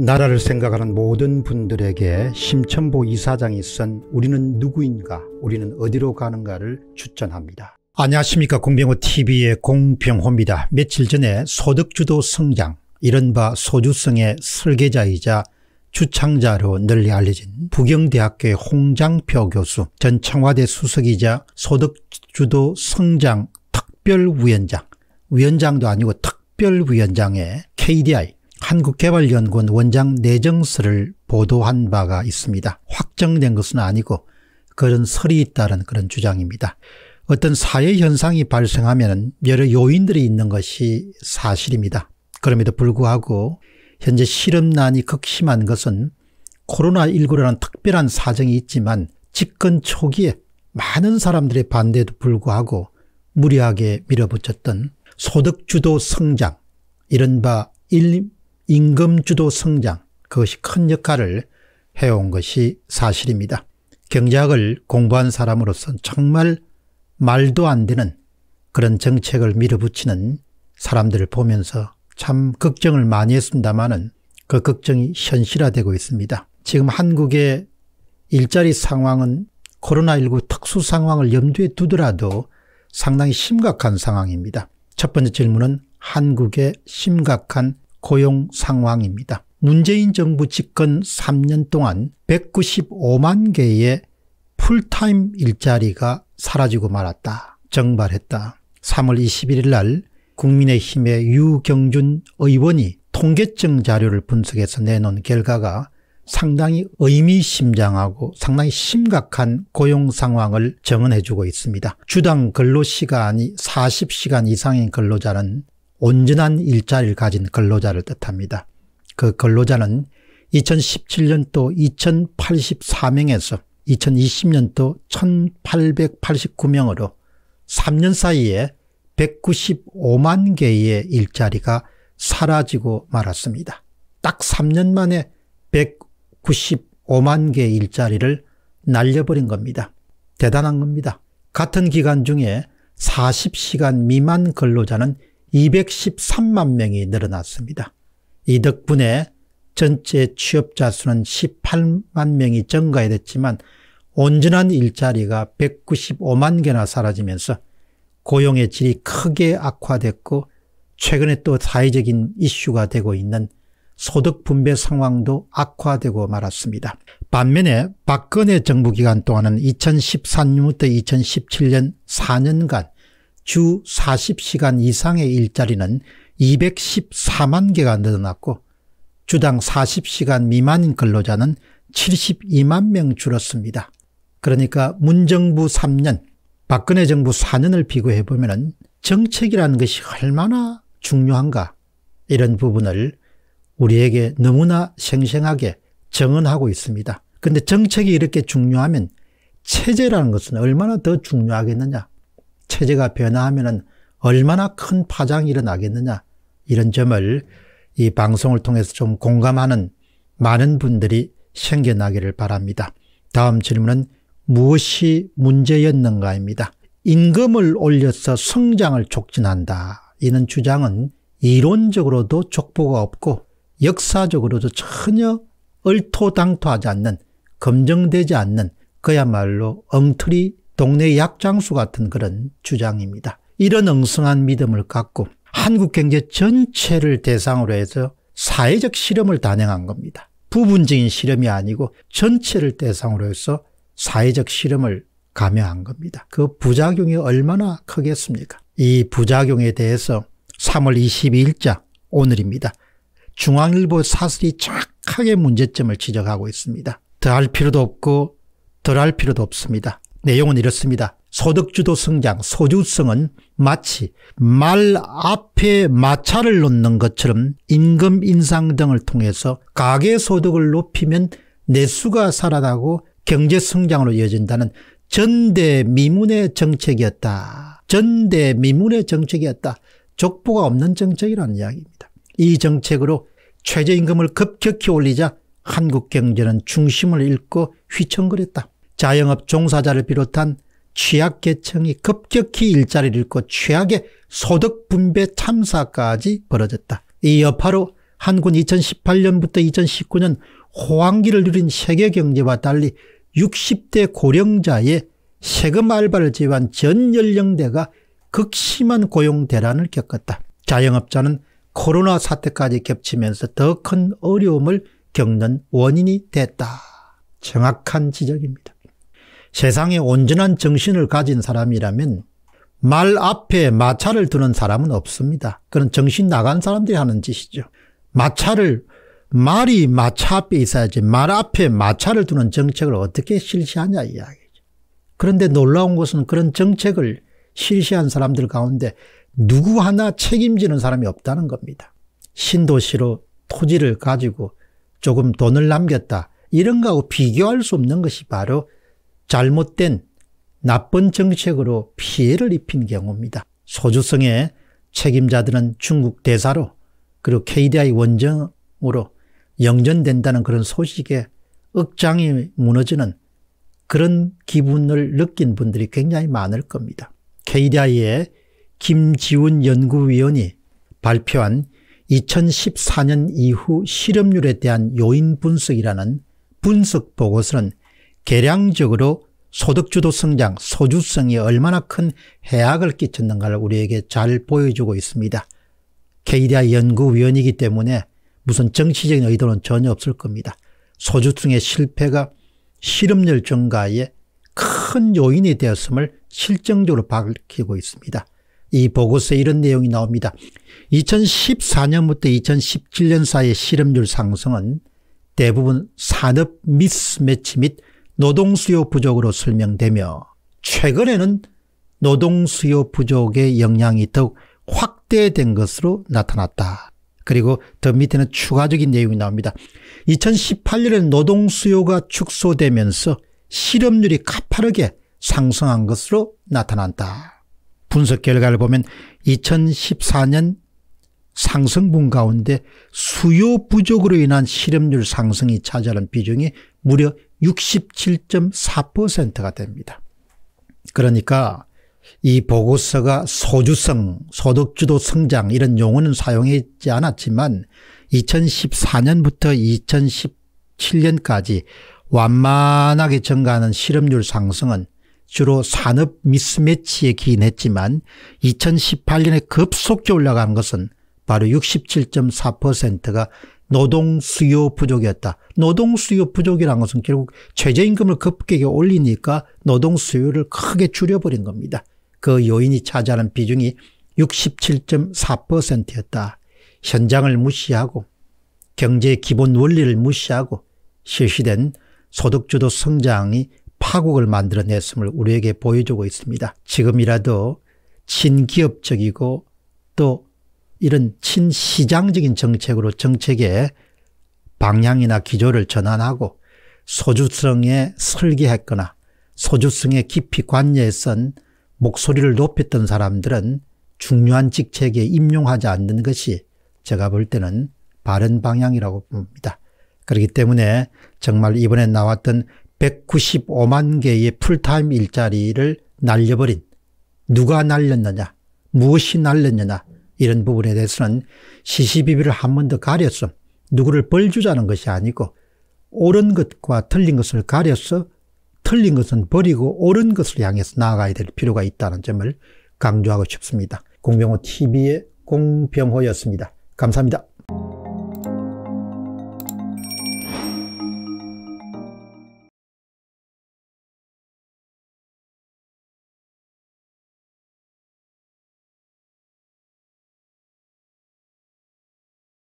나라를 생각하는 모든 분들에게 심천보 이사장이 쓴 우리는 누구인가 우리는 어디로 가는가를 추천합니다. 안녕하십니까 공병호TV의 공병호입니다. 며칠 전에 소득주도 성장 이른바 소주성의 설계자이자 주창자로 널리 알려진 부경대학교의 홍장표 교수 전 청와대 수석이자 소득주도 성장 특별위원장 위원장도 아니고 특별위원장의 KDI 한국개발연구원 원장 내정서를 보도한 바가 있습니다. 확정된 것은 아니고 그런 설이 있다는 그런 주장입니다. 어떤 사회 현상이 발생하면 여러 요인들이 있는 것이 사실입니다. 그럼에도 불구하고 현재 실업난이 극심한 것은 코로나19라는 특별한 사정이 있지만 집권 초기에 많은 사람들의 반대에도 불구하고 무리하게 밀어붙였던 소득주도 성장 이른바 임금주도 성장 그것이 큰 역할을 해온 것이 사실입니다. 경제학을 공부한 사람으로서 는 정말 말도 안 되는 그런 정책을 밀어붙이는 사람들을 보면서 참 걱정을 많이 했습니다마는 그 걱정이 현실화되고 있습니다. 지금 한국의 일자리 상황은 코로나19 특수 상황을 염두에 두더라도 상당히 심각한 상황입니다. 첫 번째 질문은 한국의 심각한 고용 상황입니다. 문재인 정부 집권 3년 동안 195만 개의 풀타임 일자리가 사라지고 말았다. 정발했다. 3월 21일 날 국민의힘의 유경준 의원이 통계청 자료를 분석해서 내놓은 결과가 상당히 의미심장하고 상당히 심각한 고용 상황을 정언해주고 있습니다. 주당 근로시간이 40시간 이상인 근로자는 온전한 일자리를 가진 근로자를 뜻합니다. 그 근로자는 2017년도 2084명에서 2020년도 1889명으로 3년 사이에 195만 개의 일자리가 사라지고 말았습니다. 딱 3년 만에 195만 개의 일자리를 날려버린 겁니다. 대단한 겁니다. 같은 기간 중에 40시간 미만 근로자는 213만 명이 늘어났습니다. 이 덕분에 전체 취업자 수는 18만 명이 증가했지만 온전한 일자리가 195만 개나 사라지면서 고용의 질이 크게 악화됐고 최근에 또 사회적인 이슈가 되고 있는 소득 분배 상황도 악화되고 말았습니다. 반면에 박근혜 정부 기간 동안은 2013년부터 2017년 4년간 주 40시간 이상의 일자리는 214만 개가 늘어났고 주당 40시간 미만인 근로자는 72만 명 줄었습니다. 그러니까 문정부 3년, 박근혜 정부 4년을 비교해 보면 정책이라는 것이 얼마나 중요한가 이런 부분을 우리에게 너무나 생생하게 정언하고 있습니다. 그런데 정책이 이렇게 중요하면 체제라는 것은 얼마나 더 중요하겠느냐. 체제가 변화하면 얼마나 큰 파장이 일어나겠느냐 이런 점을 이 방송을 통해서 좀 공감하는 많은 분들이 생겨나기를 바랍니다. 다음 질문은 무엇이 문제였는가입니다. 임금을 올려서 성장을 촉진한다. 이는 주장은 이론적으로도 족보가 없고 역사적으로도 전혀 얼토당토하지 않는 검증되지 않는 그야말로 엉터리 동네 약장수 같은 그런 주장입니다. 이런 엉성한 믿음을 갖고 한국 경제 전체를 대상으로 해서 사회적 실험을 단행한 겁니다. 부분적인 실험이 아니고 전체를 대상으로 해서 사회적 실험을 감행한 겁니다. 그 부작용이 얼마나 크겠습니까? 이 부작용에 대해서 3월 22일자 오늘입니다. 중앙일보 사슬이 정확하게 문제점을 지적하고 있습니다. 덜할 필요도 없고 덜 할 필요도 없습니다. 내용은 이렇습니다. 소득주도 성장 소주성은 마치 말 앞에 마찰을 놓는 것처럼 임금 인상 등을 통해서 가계소득을 높이면 내수가 살아나고 경제성장으로 이어진다는 전대미문의 정책이었다. 전대미문의 정책이었다. 족보가 없는 정책이라는 이야기입니다. 이 정책으로 최저임금을 급격히 올리자 한국 경제는 중심을 잃고 휘청거렸다. 자영업 종사자를 비롯한 취약계층이 급격히 일자리를 잃고 최악의 소득분배 참사까지 벌어졌다. 이 여파로 한군 2018년부터 2019년 호황기를 누린 세계 경제와 달리 60대 고령자의 세금 알바를 제외한 전 연령대가 극심한 고용 대란을 겪었다. 자영업자는 코로나 사태까지 겹치면서 더 큰 어려움을 겪는 원인이 됐다. 정확한 지적입니다. 세상에 온전한 정신을 가진 사람이라면 말 앞에 마차를 두는 사람은 없습니다. 그런 정신 나간 사람들이 하는 짓이죠. 마차를 말이 마차 앞에 있어야지 말 앞에 마차를 두는 정책을 어떻게 실시하냐 이야기죠. 그런데 놀라운 것은 그런 정책을 실시한 사람들 가운데 누구 하나 책임지는 사람이 없다는 겁니다. 신도시로 토지를 가지고 조금 돈을 남겼다. 이런 거하고 비교할 수 없는 것이 바로 잘못된 나쁜 정책으로 피해를 입힌 경우입니다. 소주성의 책임자들은 중국 대사로 그리고 KDI 원정으로 영전된다는 그런 소식에 억장이 무너지는 그런 기분을 느낀 분들이 굉장히 많을 겁니다. KDI의 김지훈 연구위원이 발표한 2014년 이후 실업률에 대한 요인 분석이라는 분석 보고서는 계량적으로 소득주도 성장, 소주성이 얼마나 큰 해악을 끼쳤는가를 우리에게 잘 보여주고 있습니다. KDI 연구위원이기 때문에 무슨 정치적인 의도는 전혀 없을 겁니다. 소주성의 실패가 실업률 증가에 큰 요인이 되었음을 실정적으로 밝히고 있습니다. 이 보고서에 이런 내용이 나옵니다. 2014년부터 2017년 사이의 실업률 상승은 대부분 산업 미스매치 및 노동 수요 부족으로 설명되며 최근에는 노동 수요 부족의 영향이 더욱 확대된 것으로 나타났다. 그리고 더 밑에는 추가적인 내용이 나옵니다. 2018년에 노동 수요가 축소되면서 실업률이 가파르게 상승한 것으로 나타난다. 분석 결과를 보면 2014년 상승분 가운데 수요 부족으로 인한 실업률 상승이 차지하는 비중이 무려 67.4%가 됩니다. 그러니까 이 보고서가 소주성, 소득주도 성장 이런 용어는 사용했지 않았지만 2014년부터 2017년까지 완만하게 증가하는 실업률 상승은 주로 산업 미스매치에 기인했지만 2018년에 급속히 올라간 것은 바로 67.4%가 노동 수요 부족이었다. 노동 수요 부족이란 것은 결국 최저임금을 급격히 올리니까 노동 수요를 크게 줄여버린 겁니다. 그 요인이 차지하는 비중이 67.4%였다. 현장을 무시하고 경제의 기본 원리를 무시하고 실시된 소득주도 성장이 파국을 만들어냈음을 우리에게 보여주고 있습니다. 지금이라도 친기업적이고 또 이런 친시장적인 정책으로 정책의 방향이나 기조를 전환하고 소주성에 설계했거나 소주성에 깊이 관여했던 목소리를 높였던 사람들은 중요한 직책에 임용하지 않는 것이 제가 볼 때는 바른 방향이라고 봅니다. 그렇기 때문에 정말 이번에 나왔던 195만 개의 풀타임 일자리를 날려버린 누가 날렸느냐 무엇이 날렸느냐 이런 부분에 대해서는 시시비비를 한 번 더 가려서 누구를 벌 주자는 것이 아니고 옳은 것과 틀린 것을 가려서 틀린 것은 버리고 옳은 것을 향해서 나아가야 될 필요가 있다는 점을 강조하고 싶습니다. 공병호 TV의 공병호였습니다. 감사합니다.